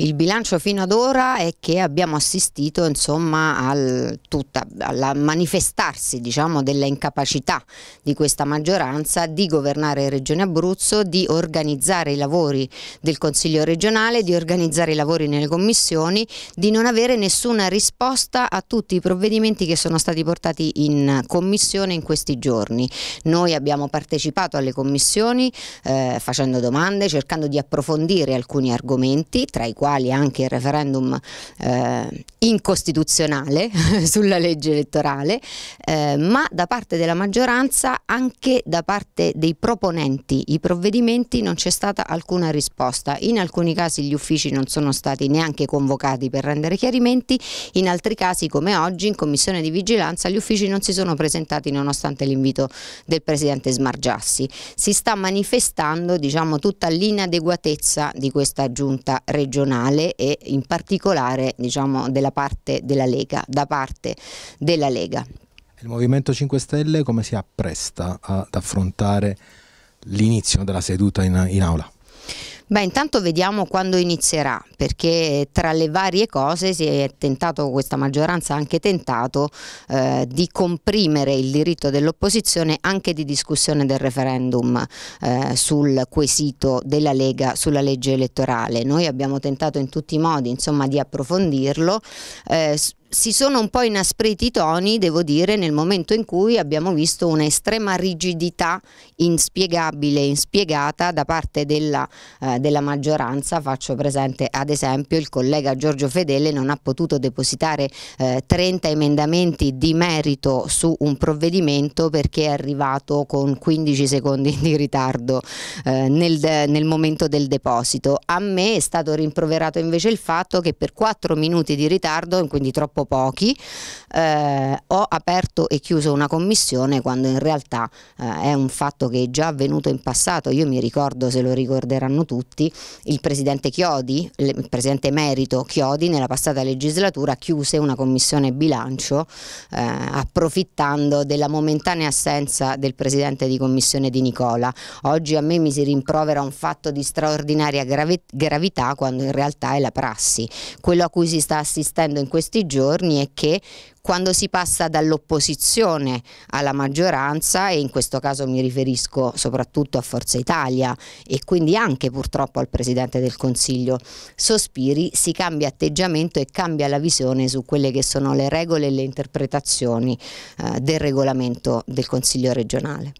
Il bilancio fino ad ora è che abbiamo assistito insomma, al tutta, alla manifestarsi diciamo, della incapacità di questa maggioranza di governare Regione Abruzzo, di organizzare i lavori del Consiglio regionale, di organizzare i lavori nelle commissioni, di non avere nessuna risposta a tutti i provvedimenti che sono stati portati in commissione in questi giorni. Noi abbiamo partecipato alle commissioni eh, facendo domande, cercando di approfondire alcuni argomenti, tra i quali quali anche il referendum eh, incostituzionale sulla legge elettorale, eh, ma da parte della maggioranza, anche da parte dei proponenti i provvedimenti non c'è stata alcuna risposta. In alcuni casi gli uffici non sono stati neanche convocati per rendere chiarimenti, in altri casi come oggi in commissione di vigilanza gli uffici non si sono presentati nonostante l'invito del Presidente Smargiassi. Si sta manifestando diciamo, tutta l'inadeguatezza di questa giunta regionale nazionale e in particolare diciamo, della parte della Lega, da parte della Lega. Il Movimento 5 Stelle come si appresta ad affrontare l'inizio della seduta in, in aula? Beh, intanto vediamo quando inizierà, perché tra le varie cose si è tentato, questa maggioranza ha anche tentato eh, di comprimere il diritto dell'opposizione anche di discussione del referendum eh, sul quesito della Lega sulla legge elettorale. Noi abbiamo tentato in tutti i modi insomma, di approfondirlo. Eh, si sono un po' inaspriti i toni, devo dire, nel momento in cui abbiamo visto un'estrema rigidità inspiegabile, inspiegata da parte della, eh, della, maggioranza. Faccio presente ad esempio il collega Giorgio Fedele non ha potuto depositare eh, 30 emendamenti di merito su un provvedimento perché è arrivato con 15 secondi di ritardo eh, nel, nel momento del deposito. A me è stato rimproverato invece il fatto che per 4 minuti di ritardo, quindi troppo troppo pochi, eh, ho aperto e chiuso una commissione quando in realtà eh, è un fatto che è già avvenuto in passato, io mi ricordo se lo ricorderanno tutti, il presidente Chiodi, il presidente emerito Chiodi nella passata legislatura chiuse una commissione bilancio eh, approfittando della momentanea assenza del presidente di commissione di Nicola. Oggi a me mi si rimprovera un fatto di straordinaria gravità quando in realtà è la prassi. Quello a cui si sta assistendo in questi giorni giorni è che quando si passa dall'opposizione alla maggioranza e in questo caso mi riferisco soprattutto a Forza Italia e quindi anche purtroppo al Presidente del Consiglio Sospiri si cambia atteggiamento e cambia la visione su quelle che sono le regole e le interpretazioni eh, del regolamento del Consiglio regionale.